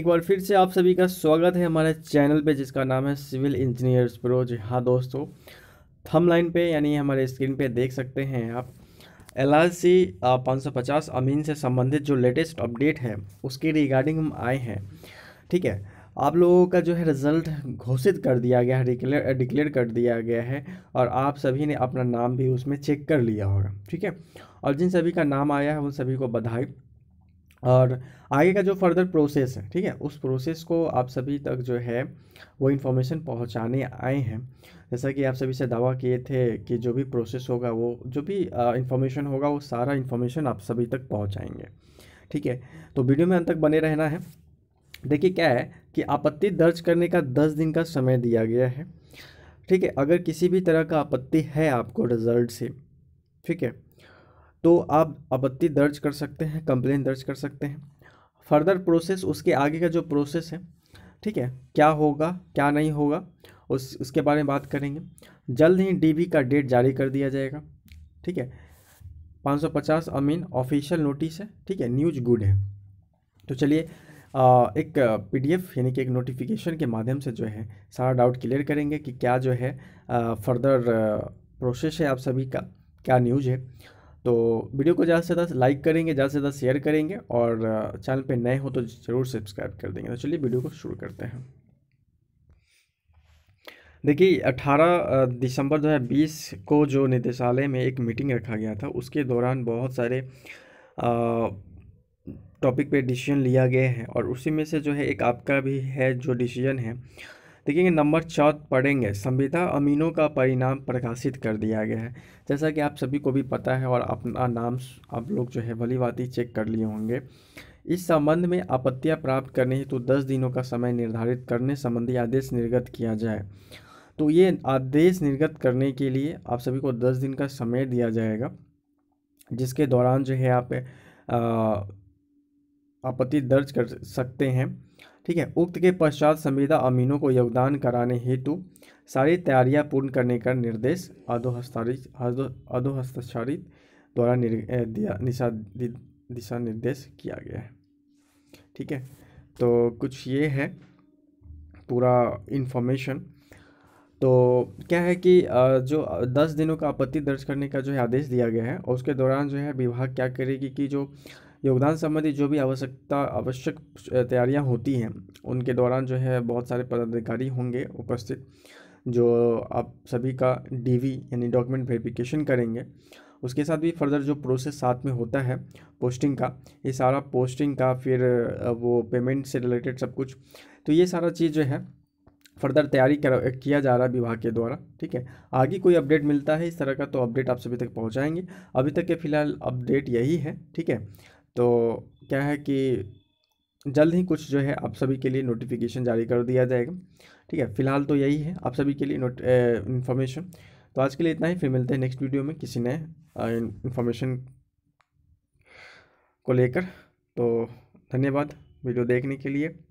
एक बार फिर से आप सभी का स्वागत है हमारे चैनल पे जिसका नाम है सिविल इंजीनियर्स प्रो जी हाँ दोस्तों थम लाइन पे यानी हमारे स्क्रीन पे देख सकते हैं आप एल आर सी पाँच सौ पचास अमीन से संबंधित जो लेटेस्ट अपडेट है उसके रिगार्डिंग हम आए हैं ठीक है आप लोगों का जो है रिज़ल्ट घोषित कर दिया गया है डिक्लेयर डिक्लेयर कर दिया गया है और आप सभी ने अपना नाम भी उसमें चेक कर लिया होगा ठीक है और जिन सभी का नाम आया है उन सभी को बधाई और आगे का जो फर्दर प्रोसेस है ठीक है उस प्रोसेस को आप सभी तक जो है वो इन्फॉर्मेशन पहुंचाने आए हैं जैसा कि आप सभी से दावा किए थे कि जो भी प्रोसेस होगा वो जो भी इन्फॉर्मेशन होगा वो सारा इन्फॉर्मेशन आप सभी तक पहुंचाएंगे ठीक है तो वीडियो में अंत तक बने रहना है देखिए क्या है कि आपत्ति दर्ज करने का दस दिन का समय दिया गया है ठीक है अगर किसी भी तरह का आपत्ति है आपको रिजल्ट से ठीक है तो आप आपत्ति दर्ज कर सकते हैं कंप्लेन दर्ज कर सकते हैं फर्दर प्रोसेस उसके आगे का जो प्रोसेस है ठीक है क्या होगा क्या नहीं होगा उस उसके बारे में बात करेंगे जल्द ही डीबी का डेट जारी कर दिया जाएगा ठीक है 550 अमीन ऑफिशियल नोटिस है ठीक है न्यूज गुड है तो चलिए एक पीडीएफ यानी कि एक नोटिफिकेशन के माध्यम से जो है सारा डाउट क्लियर करेंगे कि क्या जो है फर्दर प्रोसेस है आप सभी का क्या न्यूज है तो वीडियो को ज़्यादा से ज़्यादा लाइक करेंगे ज़्यादा से ज़्यादा शेयर करेंगे और चैनल पे नए हो तो ज़रूर सब्सक्राइब कर देंगे तो चलिए वीडियो को शुरू करते हैं देखिए 18 दिसंबर 2020 को जो निदेशालय में एक मीटिंग रखा गया था उसके दौरान बहुत सारे टॉपिक पे डिसीजन लिया गया है और उसी में से जो है एक आपका भी है जो डिसीजन है देखेंगे नंबर चौथ पढ़ेंगे संविदा अमीनों का परिणाम प्रकाशित कर दिया गया है जैसा कि आप सभी को भी पता है और अपना नाम आप लोग जो है भली बात चेक कर लिए होंगे इस संबंध में आपत्तियां प्राप्त करने हेतु तो दस दिनों का समय निर्धारित करने संबंधी आदेश निर्गत किया जाए तो ये आदेश निर्गत करने के लिए आप सभी को दस दिन का समय दिया जाएगा जिसके दौरान जो है आप आपत्ति दर्ज कर सकते हैं ठीक है उक्त के पश्चात संविदा अमीनों को योगदान कराने हेतु सारी तैयारियां पूर्ण करने का निर्देश अधोहस्तारित अधोहस्ताक्षरित द्वारा दिशा दिशा निर्देश किया गया है ठीक है तो कुछ ये है पूरा इन्फॉर्मेशन तो क्या है कि जो दस दिनों का आपत्ति दर्ज करने का जो है आदेश दिया गया है उसके दौरान जो है विभाग क्या करेगी कि जो योगदान संबंधी जो भी आवश्यकता आवश्यक तैयारियां होती हैं उनके दौरान जो है बहुत सारे पदाधिकारी होंगे उपस्थित जो आप सभी का डीवी यानी डॉक्यूमेंट वेरिफिकेशन करेंगे उसके साथ भी फर्दर जो प्रोसेस साथ में होता है पोस्टिंग का ये सारा पोस्टिंग का फिर वो पेमेंट से रिलेटेड सब कुछ तो ये सारा चीज़ जो है फर्दर तैयारी कर किया जा रहा है विभाग के द्वारा ठीक है आगे कोई अपडेट मिलता है इस तरह का तो अपडेट आप सभी तक पहुंचाएंगे अभी तक के फिलहाल अपडेट यही है ठीक है तो क्या है कि जल्द ही कुछ जो है आप सभी के लिए नोटिफिकेशन जारी कर दिया जाएगा ठीक है फिलहाल तो यही है आप सभी के लिए नोट इन्फॉर्मेशन तो आज के लिए इतना ही फिर मिलते हैं नेक्स्ट वीडियो में किसी ने इन्फॉर्मेशन को लेकर तो धन्यवाद वीडियो देखने के लिए